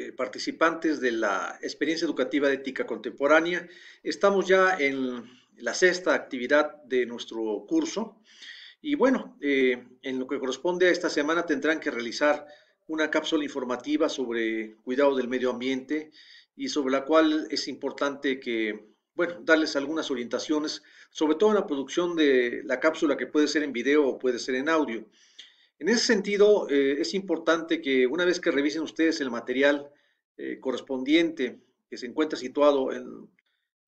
Eh, participantes de la experiencia educativa de ética contemporánea. Estamos ya en la sexta actividad de nuestro curso y bueno, eh, en lo que corresponde a esta semana tendrán que realizar una cápsula informativa sobre cuidado del medio ambiente y sobre la cual es importante que, bueno, darles algunas orientaciones, sobre todo en la producción de la cápsula que puede ser en video o puede ser en audio. En ese sentido, eh, es importante que una vez que revisen ustedes el material eh, correspondiente que se encuentra situado en,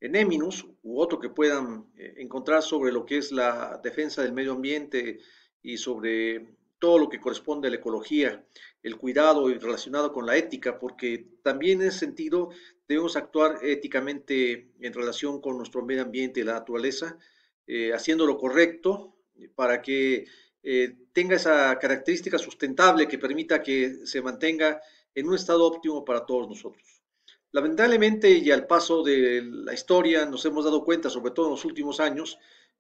en Eminus u otro que puedan eh, encontrar sobre lo que es la defensa del medio ambiente y sobre todo lo que corresponde a la ecología, el cuidado y relacionado con la ética, porque también en ese sentido debemos actuar éticamente en relación con nuestro medio ambiente y la naturaleza, haciendo lo correcto para que eh, tenga esa característica sustentable que permita que se mantenga en un estado óptimo para todos nosotros. Lamentablemente y al paso de la historia nos hemos dado cuenta, sobre todo en los últimos años,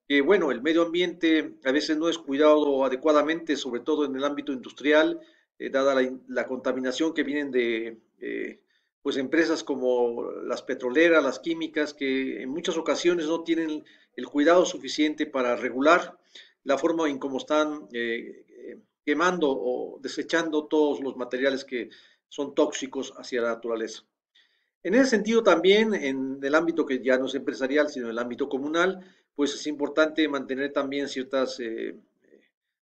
que bueno, el medio ambiente a veces no es cuidado adecuadamente, sobre todo en el ámbito industrial, eh, dada la, contaminación que vienen de eh, pues empresas como las petroleras, las químicas, que en muchas ocasiones no tienen el cuidado suficiente para regular la forma en cómo están eh, eh, quemando o desechando todos los materiales que son tóxicos hacia la naturaleza. En ese sentido también, en el ámbito que ya no es empresarial, sino en el ámbito comunal, pues es importante mantener también ciertas eh,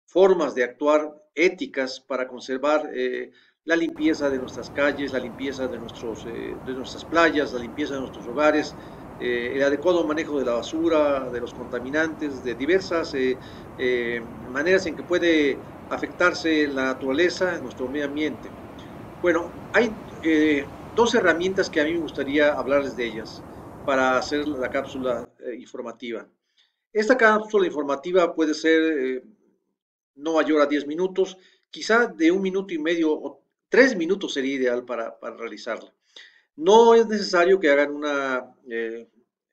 formas de actuar éticas para conservar la limpieza de nuestras calles, la limpieza de, nuestros, de nuestras playas, la limpieza de nuestros hogares, eh, el adecuado manejo de la basura, de los contaminantes, de diversas eh, eh, maneras en que puede afectarse la naturaleza, nuestro medio ambiente. Bueno, hay dos herramientas que a mí me gustaría hablarles de ellas para hacer la cápsula informativa. Esta cápsula informativa puede ser no mayor a 10 minutos, quizá de un minuto y medio o tres minutos sería ideal para, realizarla. No es necesario que hagan una,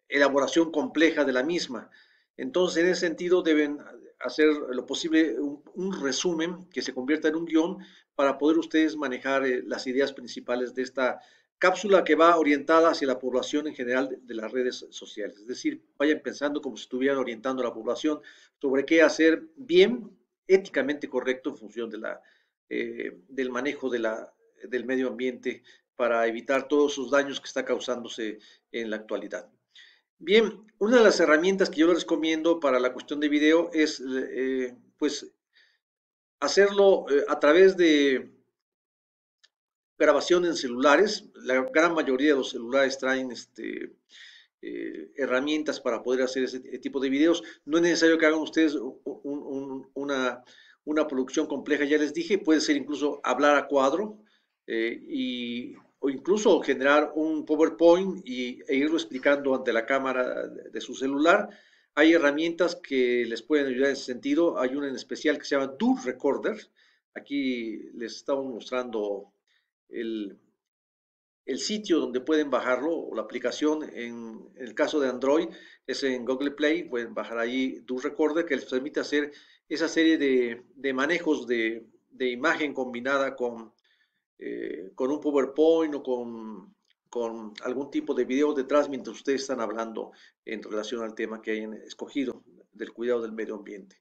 elaboración compleja de la misma. Entonces, en ese sentido, deben hacer lo posible un, resumen que se convierta en un guión para poder ustedes manejar eh, las ideas principales de esta cápsula que va orientada hacia la población en general de, las redes sociales. Es decir, vayan pensando como si estuvieran orientando a la población sobre qué hacer bien, éticamente correcto en función eh, del manejo del medio ambiente para evitar todos esos daños que está causándose en la actualidad. Bien, una de las herramientas que yo les recomiendo para la cuestión de video es, eh, pues, hacerlo eh, a través de grabación en celulares. La gran mayoría de los celulares traen este, eh, herramientas para poder hacer ese tipo de videos. No es necesario que hagan ustedes una, una producción compleja, ya les dije, puede ser incluso hablar a cuadro y o incluso generar un PowerPoint y, e irlo explicando ante la cámara de su celular. Hay herramientas que les pueden ayudar en ese sentido. Hay una en especial que se llama Do Recorder. Aquí les estamos mostrando el, sitio donde pueden bajarlo o la aplicación en, el caso de Android es en Google Play, pueden bajar ahí Do Recorder que les permite hacer esa serie de, manejos de, imagen combinada con, eh, con un PowerPoint o con, algún tipo de video detrás mientras ustedes están hablando en relación al tema que hayan escogido del cuidado del medio ambiente.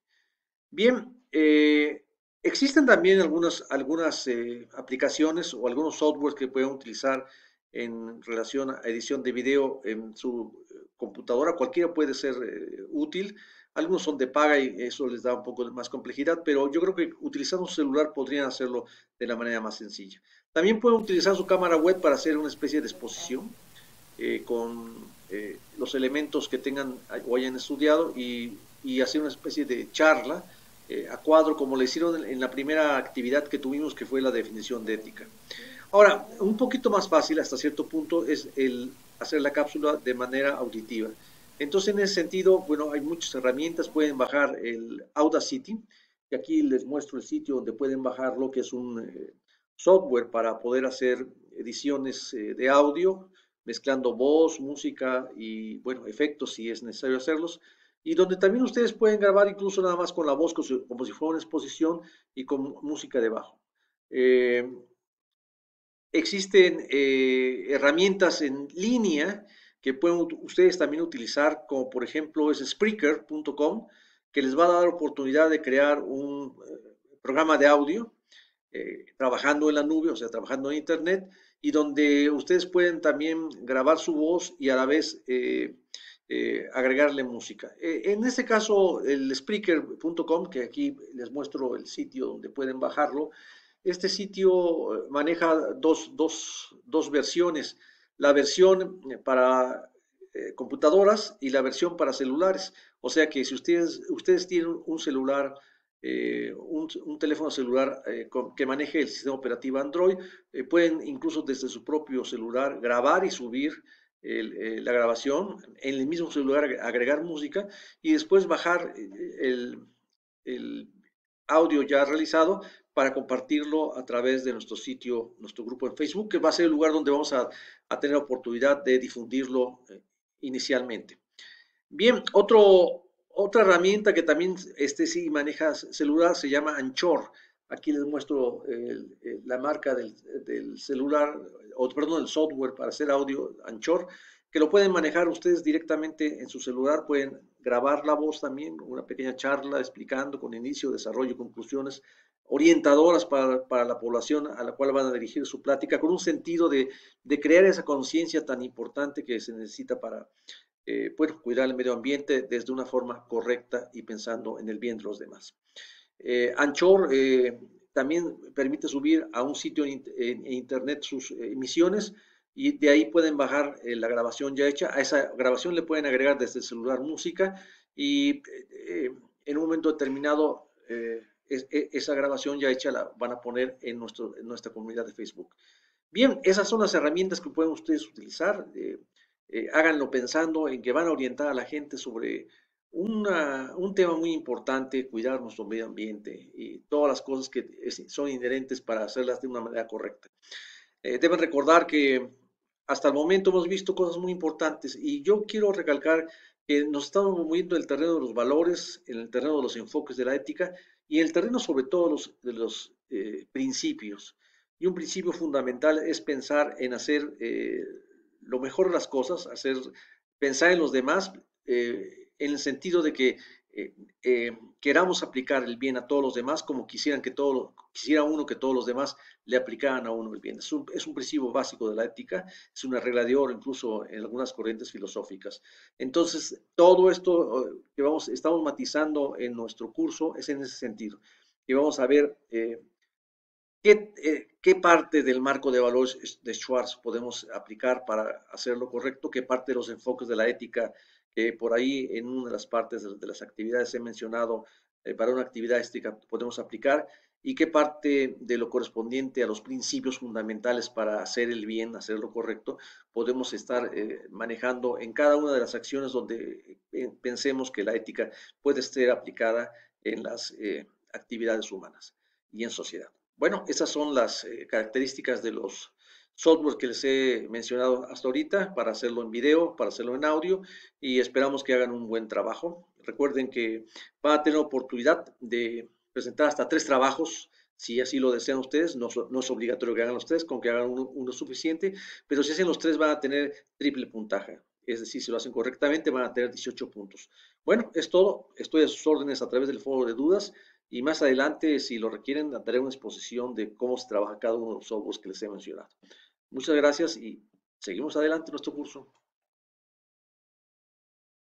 Bien, eh, existen también algunas, algunas eh, aplicaciones o algunos softwares que pueden utilizar en relación a edición de video en su computadora. Cualquiera puede ser útil. Algunos son de paga y eso les da un poco más complejidad, pero yo creo que utilizando un celular podrían hacerlo de la manera más sencilla. También pueden utilizar su cámara web para hacer una especie de exposición eh, con eh, los elementos que tengan o hayan estudiado y, hacer una especie de charla eh, a cuadro como le hicieron en la primera actividad que tuvimos que fue la definición de ética. Ahora, un poquito más fácil hasta cierto punto es el hacer la cápsula de manera auditiva. Entonces, en ese sentido, bueno, hay muchas herramientas. Pueden bajar el Audacity, y aquí les muestro el sitio donde pueden bajar lo que es un eh, software para poder hacer ediciones eh, de audio, mezclando voz, música y, bueno, efectos si es necesario hacerlos. Y donde también ustedes pueden grabar incluso nada más con la voz, como si fuera una exposición y con música debajo. Eh, existen herramientas en línea que pueden ustedes también utilizar, como por ejemplo es Spreaker.com, que les va a dar oportunidad de crear un eh, programa de audio eh, trabajando en la nube, o sea, trabajando en Internet, y donde ustedes pueden también grabar su voz y a la vez eh, agregarle música. en este caso, el Spreaker.com, que aquí les muestro el sitio donde pueden bajarlo, este sitio maneja dos, dos, dos versiones la versión eh, para eh, computadoras y la versión para celulares. O sea que si ustedes, ustedes tienen un celular, eh, un, teléfono celular que maneje el sistema operativo Android, pueden incluso desde su propio celular grabar y subir la grabación, en el mismo celular agregar música y después bajar el audio ya realizado para compartirlo a través de nuestro sitio, nuestro grupo en Facebook, que va a ser el lugar donde vamos a, tener la oportunidad de difundirlo eh, inicialmente. Bien, otro, otra herramienta que también este sí maneja celular se llama Anchor. Aquí les muestro la marca del, celular, o perdón, el software para hacer audio Anchor, que lo pueden manejar ustedes directamente en su celular. Pueden grabar la voz también, una pequeña charla explicando con inicio, desarrollo, conclusiones orientadoras para, la población a la cual van a dirigir su plática, con un sentido de, crear esa conciencia tan importante que se necesita para eh, cuidar el medio ambiente desde una forma correcta y pensando en el bien de los demás. Eh, Anchor eh, también permite subir a un sitio en internet sus emisiones y de ahí pueden bajar la grabación ya hecha. A esa grabación le pueden agregar desde el celular música y en un momento determinado e, esa grabación ya hecha la van a poner en, nuestro, nuestra comunidad de Facebook. Bien, esas son las herramientas que pueden ustedes utilizar. Eh, eh, háganlo pensando en que van a orientar a la gente sobre un tema muy importante, cuidar nuestro medio ambiente y todas las cosas que son inherentes para hacerlas de una manera correcta. Eh, deben recordar que hasta el momento hemos visto cosas muy importantes y yo quiero recalcar que eh, nos estamos moviendo en el terreno de los valores, en el terreno de los enfoques de la ética y en el terreno sobre todo los, de los eh, principios. Y un principio fundamental es pensar en hacer eh, lo mejor de las cosas, hacer, pensar en los demás, en el sentido de que queramos aplicar el bien a todos los demás como quisieran que todos Quisiera uno que todos los demás le aplicaran a uno el bien. Es un, principio básico de la ética, es una regla de oro incluso en algunas corrientes filosóficas. Entonces, todo esto eh, que vamos, estamos matizando en nuestro curso es en ese sentido. Y vamos a ver eh, eh, qué, parte del marco de valores de Schwartz podemos aplicar para hacer lo correcto, qué parte de los enfoques de la ética que por ahí en una de las partes de, las actividades he mencionado para una actividad ética podemos aplicar y qué parte de lo correspondiente a los principios fundamentales para hacer el bien, hacer lo correcto, podemos estar eh, manejando en cada una de las acciones donde eh, pensemos que la ética puede ser aplicada en las eh, actividades humanas y en sociedad. Bueno, esas son las características de los software que les he mencionado hasta ahorita para hacerlo en video, para hacerlo en audio y esperamos que hagan un buen trabajo. Recuerden que van a tener oportunidad de presentar hasta tres trabajos, si así lo desean ustedes, no, es obligatorio que hagan los tres, con que hagan uno, suficiente, pero si hacen los tres van a tener triple puntaje, es decir, si lo hacen correctamente van a tener 18 puntos. Bueno, es todo, estoy a sus órdenes a través del foro de dudas y más adelante, si lo requieren, daré una exposición de cómo se trabaja cada uno de los softwares que les he mencionado. Muchas gracias y seguimos adelante nuestro curso.